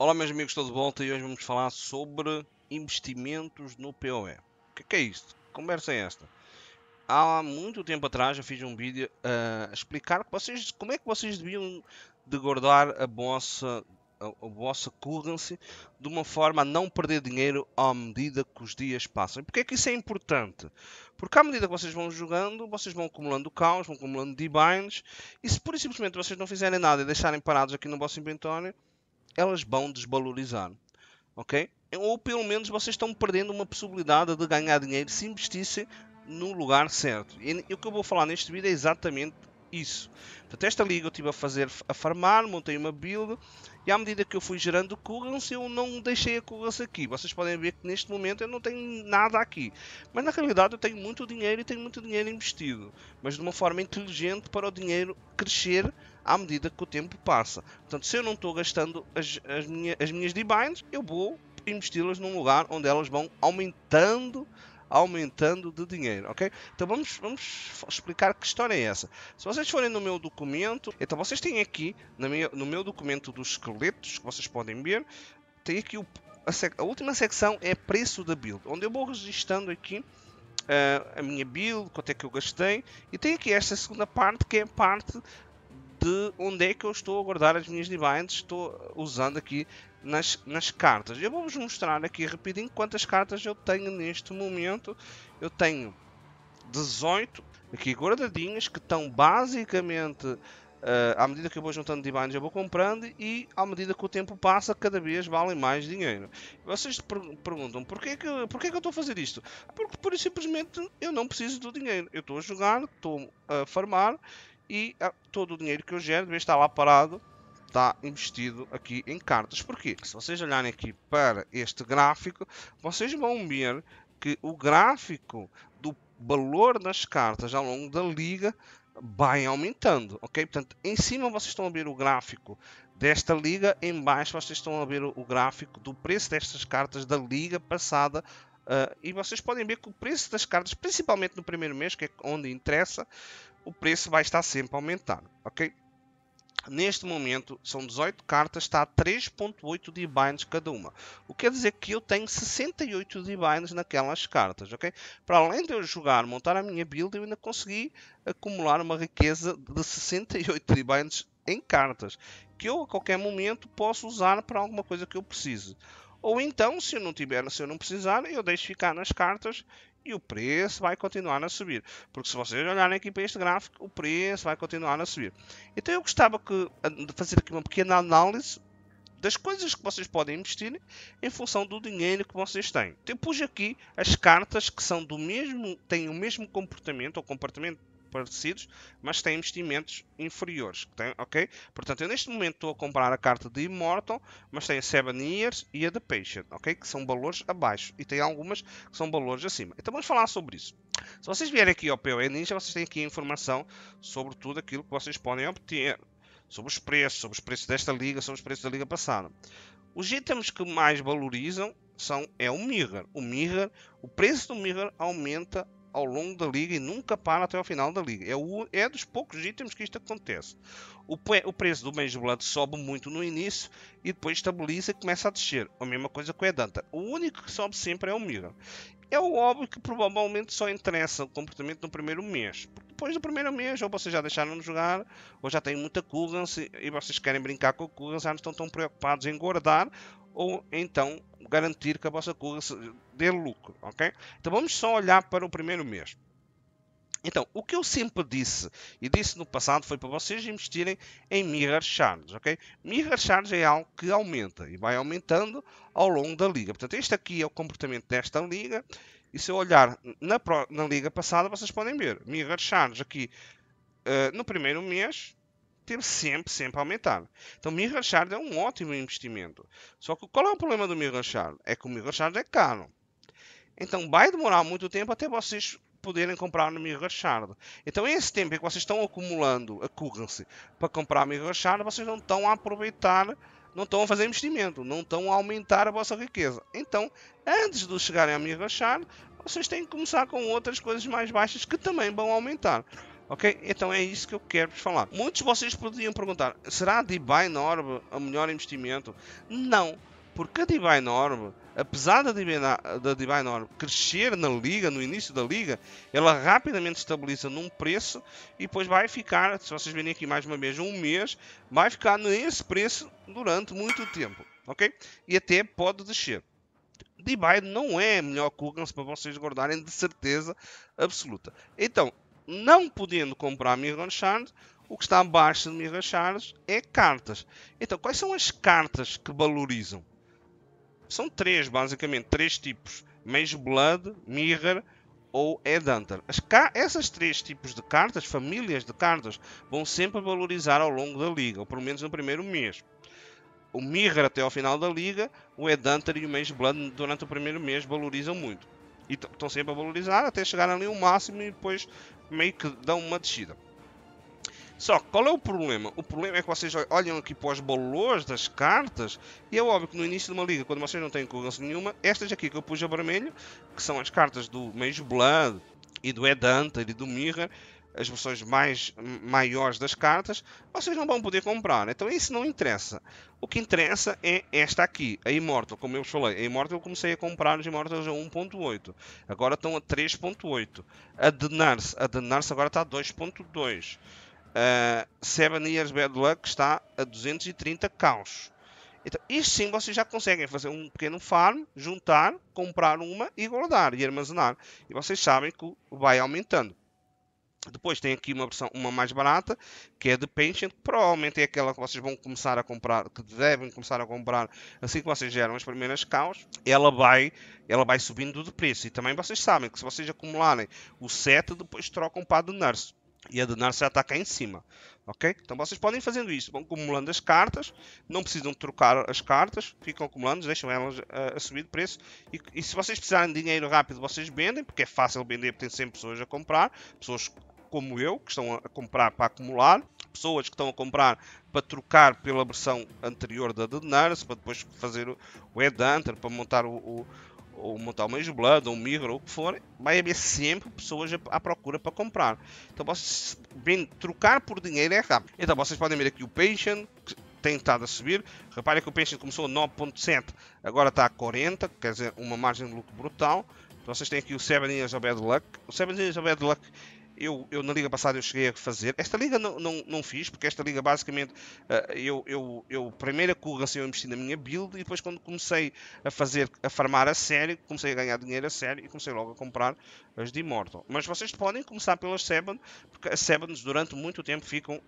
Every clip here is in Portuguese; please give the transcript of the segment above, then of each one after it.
Olá meus amigos, estou de volta e hoje vamos falar sobre investimentos no POE. O que é, é isto? Conversa é esta. Há muito tempo atrás eu fiz um vídeo ah, a explicar vocês, como é que vocês deviam degordar a vossa, a, a vossa currency de uma forma a não perder dinheiro à medida que os dias passam. E porquê é que isso é importante? Porque à medida que vocês vão jogando, vocês vão acumulando caos, vão acumulando debinds e se por simplesmente vocês não fizerem nada e deixarem parados aqui no vosso inventório, elas vão desvalorizar, ok? Ou pelo menos vocês estão perdendo uma possibilidade de ganhar dinheiro se investissem no lugar certo. E o que eu vou falar neste vídeo é exatamente isso. Portanto, esta liga eu estive a fazer a farmar, montei uma build e à medida que eu fui gerando currents, eu não deixei a currents aqui. Vocês podem ver que neste momento eu não tenho nada aqui. Mas na realidade eu tenho muito dinheiro e tenho muito dinheiro investido. Mas de uma forma inteligente para o dinheiro crescer à medida que o tempo passa. Portanto, se eu não estou gastando as, as, minha, as minhas divines, eu vou investi-las num lugar onde elas vão aumentando aumentando de dinheiro, ok? Então vamos, vamos explicar que história é essa. Se vocês forem no meu documento, então vocês têm aqui, no meu documento dos esqueletos, que vocês podem ver, tem aqui o, a, sec, a, última secção é preço da build, onde eu vou registando aqui uh, a minha build, quanto é que eu gastei, e tem aqui esta segunda parte que é a parte de onde é que eu estou a guardar as minhas divines, estou usando aqui nas, nas cartas. Eu vou-vos mostrar aqui rapidinho quantas cartas eu tenho neste momento. Eu tenho 18 aqui guardadinhas que estão basicamente... Uh, à medida que eu vou juntando divines eu vou comprando e à medida que o tempo passa cada vez valem mais dinheiro. Vocês per perguntam porquê que, porquê que eu estou a fazer isto? Porque por simplesmente eu não preciso do dinheiro. Eu estou a jogar, estou a farmar e ah, todo o dinheiro que eu gero, de vez estar lá parado, está investido aqui em cartas. Porquê? Se vocês olharem aqui para este gráfico, vocês vão ver que o gráfico do valor das cartas ao longo da liga vai aumentando, ok? Portanto, em cima vocês estão a ver o gráfico desta liga, em baixo vocês estão a ver o gráfico do preço destas cartas da liga passada Uh, e vocês podem ver que o preço das cartas, principalmente no primeiro mês, que é onde interessa, o preço vai estar sempre aumentando, ok? Neste momento são 18 cartas, está a 3.8 divines cada uma. O que quer dizer que eu tenho 68 divines naquelas cartas, ok? Para além de eu jogar, montar a minha build, eu ainda consegui acumular uma riqueza de 68 divines em cartas, que eu a qualquer momento posso usar para alguma coisa que eu precise. Ou então, se eu não tiver, se eu não precisar, eu deixo ficar nas cartas e o preço vai continuar a subir. Porque se vocês olharem aqui para este gráfico, o preço vai continuar a subir. Então eu gostava que, ah, de fazer aqui uma pequena análise das coisas que vocês podem investir em função do dinheiro que vocês têm. Então, eu pus aqui as cartas que são do mesmo, têm o mesmo comportamento ou comportamento parecidos, mas têm investimentos inferiores. Tem, ok? Portanto, eu neste momento estou a comprar a carta de Immortal, mas tem a Seven Years e a The Patient, ok? Que são valores abaixo e tem algumas que são valores acima. Então vamos falar sobre isso. Se vocês vierem aqui ao POE Ninja, vocês têm aqui informação sobre tudo aquilo que vocês podem obter. Sobre os preços, sobre os preços desta liga, sobre os preços da liga passada. Os itens que mais valorizam são, é o Mirror. O Mirror, o preço do Mirror aumenta ao longo da liga e nunca para até o final da liga. É, o, é dos poucos itens que isto acontece. O, o preço do mês de blood sobe muito no início e depois estabiliza e começa a descer. A mesma coisa com a Edanta. O único que sobe sempre é o Mira. É o óbvio que provavelmente só interessa o comportamento no primeiro mês. Porque depois do primeiro mês, ou vocês já deixaram de jogar, ou já têm muita Kugans e vocês querem brincar com a Kugans, já não estão tão preocupados em guardar, ou então garantir que a vossa coisa dê lucro, ok? Então vamos só olhar para o primeiro mês. Então, o que eu sempre disse, e disse no passado, foi para vocês investirem em mirror shards, ok? Mirror shards é algo que aumenta e vai aumentando ao longo da liga. Portanto, este aqui é o comportamento desta liga. E se eu olhar na, na liga passada, vocês podem ver mirror shards aqui uh, no primeiro mês, tem sempre, sempre aumentar. Então, Mirror Shard é um ótimo investimento. Só que qual é o problema do Mirror Shard? É que o Mirror Shard é caro. Então, vai demorar muito tempo até vocês poderem comprar no Mirror Shard. Então, esse tempo que vocês estão acumulando a currency para comprar Mirror Shard, vocês não estão a aproveitar não estão a fazer investimento, não estão a aumentar a vossa riqueza. Então, antes de chegarem a me agachar, vocês têm que começar com outras coisas mais baixas que também vão aumentar. Ok? Então é isso que eu quero vos falar. Muitos de vocês poderiam perguntar: será a debye Orb o melhor investimento? Não, porque a debye Orb, apesar da debye da crescer na liga, no início da liga, ela rapidamente estabiliza num preço e depois vai ficar, se vocês virem aqui mais uma vez, um mês, vai ficar nesse preço durante muito tempo. Ok? E até pode descer. Debye não é a melhor cookie para vocês guardarem de certeza absoluta. Então, não podendo comprar Mirror Shards, o que está abaixo de Mirror Shards é cartas. Então, quais são as cartas que valorizam? São três, basicamente, três tipos: Mage Blood, Mirror ou Headhunter. As essas três tipos de cartas, famílias de cartas, vão sempre valorizar ao longo da liga, ou pelo menos no primeiro mês. O Mirror até ao final da liga, o Headhunter e o Mage Blood durante o primeiro mês valorizam muito. E estão sempre a valorizar até chegar ali o máximo e depois meio que dão uma descida. Só qual é o problema? O problema é que vocês olham aqui para os valores das cartas e é óbvio que no início de uma liga, quando vocês não têm concorrência nenhuma, estas aqui que eu pus a vermelho, que são as cartas do Mage Blood e do Edanta e do Mirror, as versões mais maiores das cartas, vocês não vão poder comprar. Então isso não interessa. O que interessa é esta aqui, a Immortal, como eu vos falei. A Immortal eu comecei a comprar os Immortals a 1.8. Agora estão a 3.8. A de Nurse, a de Nurse agora está a 2.2. Uh, Seven Years Bad Luck está a 230 caos. Então, isto sim vocês já conseguem fazer um pequeno farm, juntar, comprar uma e guardar e armazenar. E vocês sabem que vai aumentando. Depois tem aqui uma versão, uma mais barata, que é de Pension, que provavelmente é aquela que vocês vão começar a comprar, que devem começar a comprar assim que vocês geram as primeiras caos. Ela vai, ela vai subindo de preço. E também vocês sabem que se vocês acumularem o 7, depois trocam para a de Nurse. E a de Nurse já está cá em cima. Ok? Então vocês podem fazendo isso. Vão acumulando as cartas. Não precisam trocar as cartas. Ficam acumulando. Deixam elas a, eh, a subir de preço. E, e, se vocês precisarem de dinheiro rápido, vocês vendem. Porque é fácil vender. Porque tem sempre pessoas a comprar. Pessoas como eu, que estão a comprar para acumular, pessoas que estão a comprar para trocar pela versão anterior da De Nurse, para depois fazer o Hunter, para montar o, o ou montar Blood, ou o Mirror, ou o que for, vai haver sempre pessoas à procura para comprar. Então vocês bem, trocar por dinheiro é rápido. Então vocês podem ver aqui o Patient, que tem estado a subir. Reparem que o Patient começou a 9.7, agora está a 40, quer dizer, uma margem de lucro brutal. Então, vocês têm aqui o 7 Years of Bad Luck. O 7 Years of Bad Luck eu, eu na liga passada eu cheguei a fazer. Esta liga não, não, não fiz, porque esta liga basicamente uh, eu, eu, eu primeira correlação eu investi na minha build e depois quando comecei a fazer, a farmar a série comecei a ganhar dinheiro a sério e comecei logo a comprar as de Immortal. Mas vocês podem começar pelas Seven, porque as Sevens durante muito tempo ficam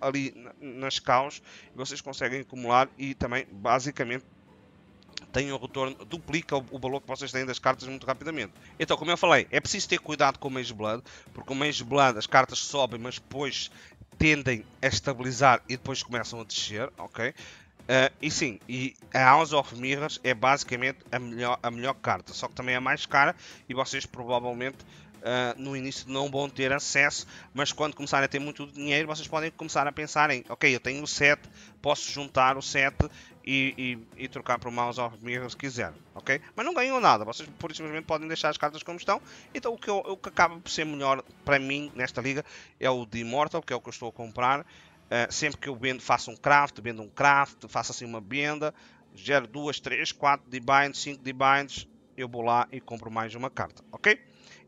ali nas caos e vocês conseguem acumular e também basicamente têm um retorno, duplica o, o, valor que vocês têm das cartas muito rapidamente. Então, como eu falei, é preciso ter cuidado com o Mage Blood, porque o Mage Blood as cartas sobem, mas depois tendem a estabilizar e depois começam a descer, ok? Uh, e sim, e a House of Mirrors é basicamente a melhor, a melhor carta, só que também é mais cara e vocês provavelmente uh, no início não vão ter acesso, mas quando começarem a ter muito dinheiro, vocês podem começar a pensar em: ok, eu tenho o 7, posso juntar o 7 e, e, e trocar por Mouse of Mirror se quiser, ok? Mas não ganham nada, vocês por simplesmente podem deixar as cartas como estão. Então, o que, eu, o que acaba por ser melhor para mim nesta liga é o de Immortal, que é o que eu estou a comprar. Uh, sempre que eu vendo, faço um craft, vendo um craft, faço assim uma benda, gero 2, 3, 4 debinds, 5 binds, eu vou lá e compro mais uma carta, ok?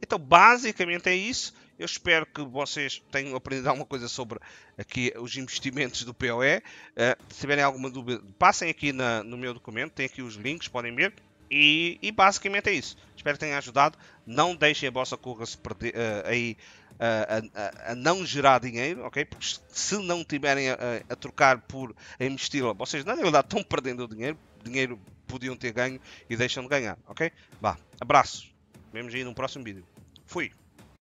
Então, basicamente é isso. Eu espero que vocês tenham aprendido alguma coisa sobre aqui os investimentos do POE. Uh, eh, se tiverem alguma dúvida, passem aqui na, no meu documento, tem aqui os links, podem ver. E, e, basicamente é isso. Espero que tenha ajudado. Não deixem a vossa curva se perder uh, aí eh, a, a, a, não gerar dinheiro, ok? Porque se não tiverem a, a trocar por a investi-la, vocês na realidade estão perdendo o dinheiro. Dinheiro podiam ter ganho e deixam de ganhar, ok? Vá, abraço. Vemos aí no próximo vídeo. Fui.